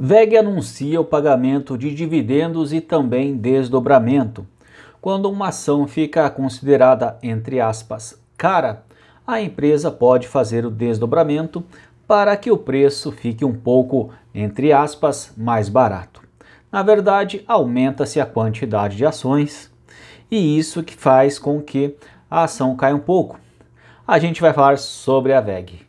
VEG anuncia o pagamento de dividendos e também desdobramento. Quando uma ação fica considerada, entre aspas, cara, a empresa pode fazer o desdobramento para que o preço fique um pouco, entre aspas, mais barato. Na verdade, aumenta-se a quantidade de ações e isso que faz com que a ação caia um pouco. A gente vai falar sobre a VEG.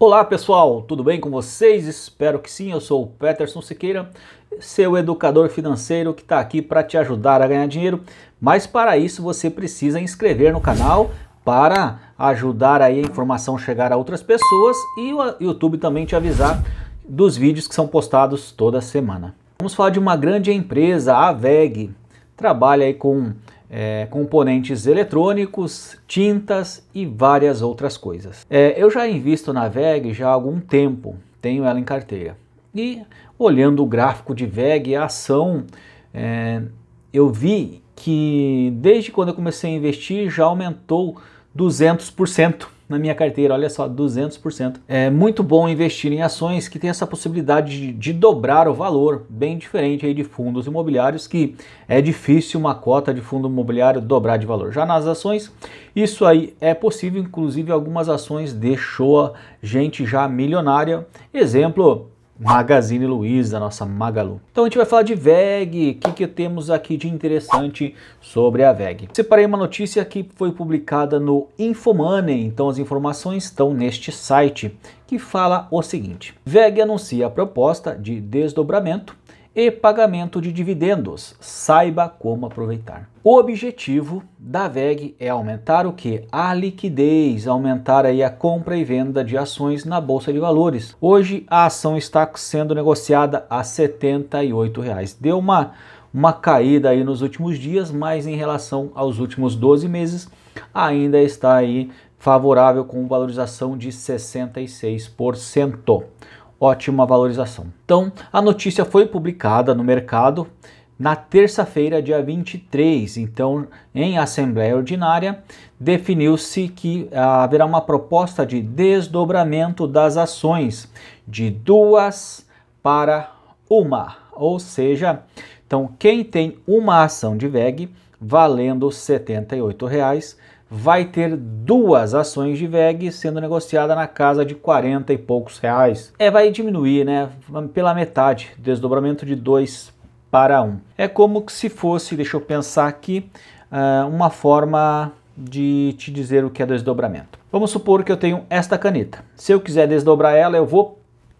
Olá pessoal, tudo bem com vocês? Espero que sim. Eu sou o Peterson Siqueira, seu educador financeiro que está aqui para te ajudar a ganhar dinheiro. Mas para isso você precisa inscrever no canal para ajudar aí a informação chegar a outras pessoas e o YouTube também te avisar dos vídeos que são postados toda semana. Vamos falar de uma grande empresa, a VEG, trabalha aí com é, componentes eletrônicos, tintas e várias outras coisas. É, eu já invisto na VEG já há algum tempo, tenho ela em carteira. E olhando o gráfico de VEG, a ação, é, eu vi que desde quando eu comecei a investir já aumentou 200% na minha carteira, olha só, 200%. É muito bom investir em ações que tem essa possibilidade de, de, dobrar o valor, bem diferente aí de fundos imobiliários, que é difícil uma cota de fundo imobiliário dobrar de valor. Já nas ações, isso aí é possível, inclusive algumas ações deixou a gente já milionária. Exemplo, Magazine Luiza, nossa Magalu. Então a gente vai falar de VEG, o que, que temos aqui de interessante sobre a VEG. Separei uma notícia que foi publicada no Infomoney, então as informações estão neste site, que fala o seguinte. VEG anuncia a proposta de desdobramento e pagamento de dividendos. Saiba como aproveitar. O objetivo da VEG é aumentar o que? A liquidez, aumentar aí a compra e venda de ações na bolsa de valores. Hoje a ação está sendo negociada a R$ reais. Deu uma uma caída aí nos últimos dias, mas em relação aos últimos 12 meses, ainda está aí favorável com valorização de 66% ótima valorização. Então, a notícia foi publicada no mercado na terça-feira, dia 23. Então, em Assembleia Ordinária, definiu-se que haverá uma proposta de desdobramento das ações de duas para uma. Ou seja, então quem tem uma ação de VEG valendo R$ 78,00 vai ter duas ações de VEG sendo negociada na casa de 40 e poucos reais. É, vai diminuir, né? Pela metade, desdobramento de 2 para 1. Um. É como se fosse, deixa eu pensar aqui, ah, uma forma de te dizer o que é desdobramento. Vamos supor que eu tenho esta caneta. Se eu quiser desdobrar ela, eu vou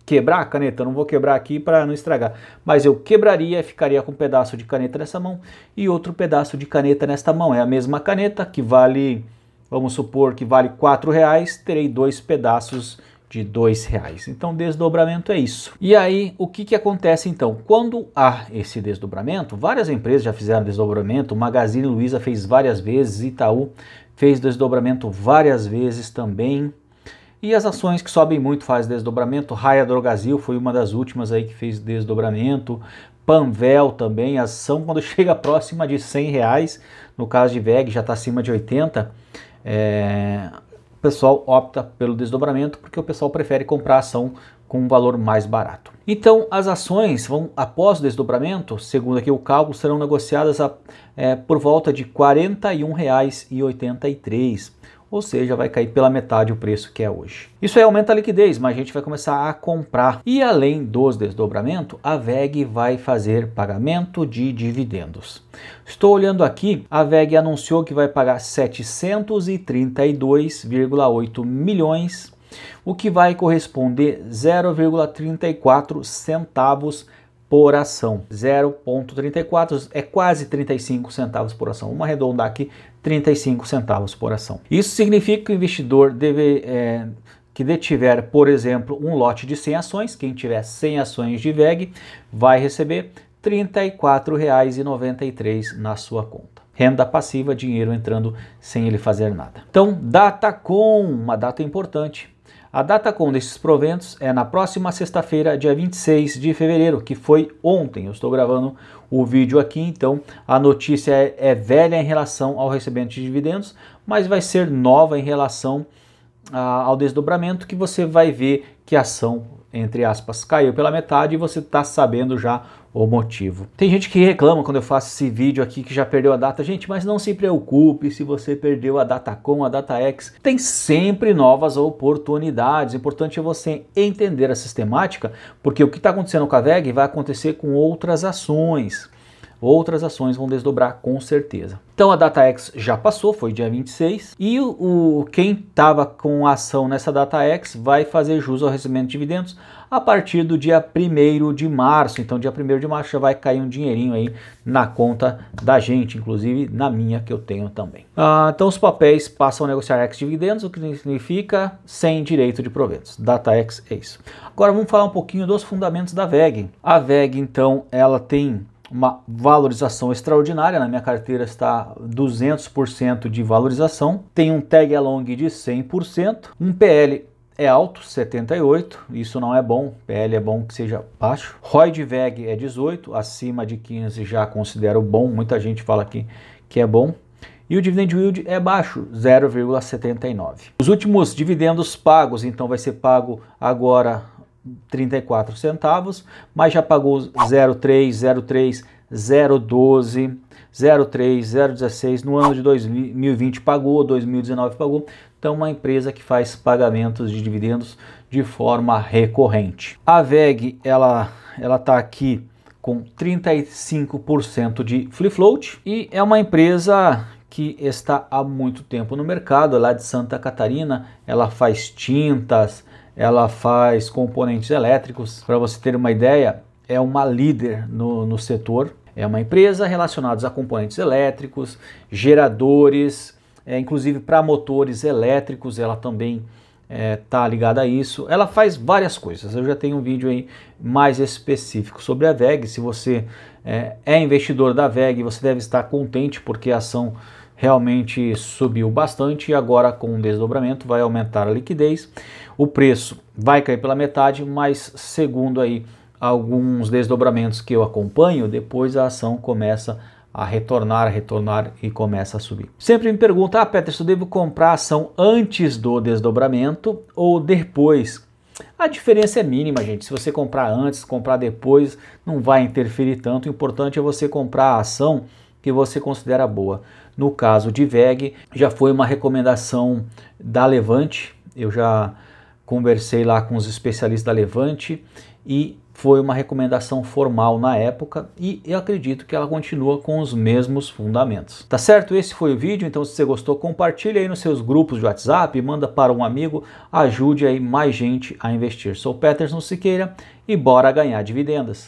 quebrar a caneta, eu não vou quebrar aqui para não estragar, mas eu quebraria, ficaria com um pedaço de caneta nessa mão e outro pedaço de caneta nesta mão. É a mesma caneta que vale, vamos supor que vale R$ reais, terei dois pedaços de R$ reais. Então, desdobramento é isso. E aí, o que, que acontece então? Quando há esse desdobramento, várias empresas já fizeram desdobramento, Magazine Luiza fez várias vezes, Itaú fez desdobramento várias vezes também. E as ações que sobem muito faz desdobramento. Raia drogazil foi uma das últimas aí que fez desdobramento. Panvel também, a ação quando chega próxima de 100 reais, no caso de VEG já está acima de 80, é, o pessoal opta pelo desdobramento porque o pessoal prefere comprar a ação com um valor mais barato. Então, as ações vão, após o desdobramento, segundo aqui o cálculo, serão negociadas a, é, por volta de R$ 41,83 ou seja, vai cair pela metade o preço que é hoje. Isso aí aumenta a liquidez, mas a gente vai começar a comprar. E além dos desdobramentos, a VEG vai fazer pagamento de dividendos. Estou olhando aqui, a VEG anunciou que vai pagar 732,8 milhões, o que vai corresponder 0,34 centavos por ação. 0,34 é quase 35 centavos por ação. Vamos arredondar aqui 35 centavos por ação. Isso significa que o investidor deve, é, que detiver, por exemplo, um lote de 100 ações, quem tiver 100 ações de VEG vai receber R$ 34,93 na sua conta. Renda passiva, dinheiro entrando sem ele fazer nada. Então, data com uma data importante, a data com destes proventos é na próxima sexta-feira, dia 26 de fevereiro, que foi ontem. Eu estou gravando o vídeo aqui, então a notícia é, é velha em relação ao recebimento de dividendos, mas vai ser nova em relação a, ah, ao desdobramento, que você vai ver que a ação, entre aspas, caiu pela metade e você está sabendo já o motivo. Tem gente que reclama quando eu faço esse vídeo aqui que já perdeu a data. Gente, mas não se preocupe se você perdeu a data com, a data X. Tem sempre novas oportunidades. O importante é você entender a sistemática, porque o que está acontecendo com a VEG vai acontecer com outras ações. Outras ações vão desdobrar com certeza. Então a data X já passou, foi dia 26, e o, quem estava com a ação nessa data X vai fazer jus ao recebimento de dividendos a partir do dia 1 de março. Então dia 1 de março já vai cair um dinheirinho aí na conta da gente, inclusive na minha que eu tenho também. Ah, então os papéis passam a negociar ex dividendos, o que significa sem direito de proventos. Data X é isso. Agora vamos falar um pouquinho dos fundamentos da VEG. A VEG então ela tem uma valorização extraordinária, na minha carteira está 200% de valorização, tem um tag along de 100%, um PL é alto, 78, isso não é bom, PL é bom que seja baixo. ROI de VEG é 18, acima de 15 já considero bom, muita gente fala aqui que é bom. E o dividend yield é baixo, 0,79. Os últimos dividendos pagos, então vai ser pago agora 34 centavos, mas já pagou 0,3, 0,3, 0,12, 0,3, 0,16 no ano de 2020 pagou, 2019 pagou. Então, uma empresa que faz pagamentos de dividendos de forma recorrente. A VEG ela ela está aqui com 35% de free float e é uma empresa que está há muito tempo no mercado, lá é de Santa Catarina, ela faz tintas, ela faz componentes elétricos. Para você ter uma ideia, é uma líder no, no setor. É uma empresa relacionada a componentes elétricos, geradores, é, inclusive para motores elétricos, ela também está é, tá ligada a isso. Ela faz várias coisas. Eu já tenho um vídeo aí mais específico sobre a VEG. Se você é, é investidor da VEG, você deve estar contente porque a ação realmente subiu bastante e agora com o desdobramento vai aumentar a liquidez. O preço vai cair pela metade, mas segundo aí alguns desdobramentos que eu acompanho, depois a ação começa a retornar, a retornar e começa a subir. Sempre me pergunta, ah, Peterson, devo comprar a ação antes do desdobramento ou depois? A diferença é mínima, gente. Se você comprar antes, comprar depois, não vai interferir tanto. O importante é você comprar a ação que você considera boa. No caso de VEG, já foi uma recomendação da Levante, eu já conversei lá com os especialistas da Levante e foi uma recomendação formal na época e eu acredito que ela continua com os mesmos fundamentos. Tá certo? Esse foi o vídeo, então se você gostou, compartilhe aí nos seus grupos de WhatsApp, manda para um amigo, ajude aí mais gente a investir. Sou Peterson Siqueira e bora ganhar dividendas.